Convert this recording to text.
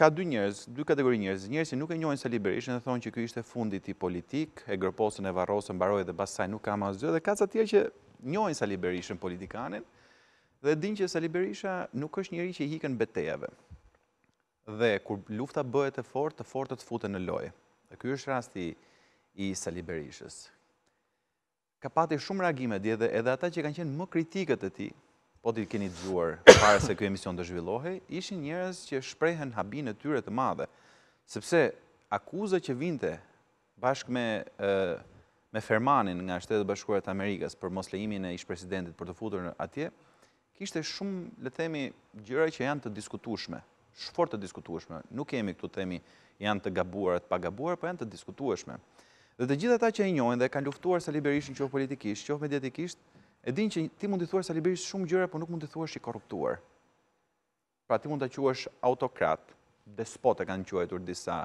ka dy njerëz, dy kategori njerëz, njerëz që nuk e njohin Sali dhe thonë që ky ishte fundi i politik, e Gropoçën e Varrosën, mbaroi dhe basaj nuk ka më asgjë, dhe ka ca të tjerë që njohin Sali politikanin dhe din që Sali Berisha nuk është njerëz që i ihiqën betejave. Dhe kur lufta bëhet e fortë, të fortët futen në lojë. Dhe ky është rasti i Sali Berishës. Ka pati shumë reagime dhe edhe ata që kanë qenë më kritikët e tij po t'i keni dëgjuar pare se kjo emision të zhvillohi, ishin njerës që shprejhen habin e tyre të madhe, sepse akuzë që vinte bashkë me me fermanin nga shtetë bashkuarët Amerikës për moslejimin e presidentit për të futur në atje, kishte shumë, le themi, gjyre që janë të diskutushme, shfort të diskutushme, nuk kemi këtu temi janë të gabuarët pa gabuar, po janë të diskutushme. Dhe të gjitha ta që e njojnë dhe kanë luftuar se liberishin qofë politikisht, qofë mediatikisht, E din që ti mund të thuash Sali shumë gjëra, por nuk mund të thuash i korruptuar. Pra ti mund ta quash autokrat, despot e kanë quajtur disa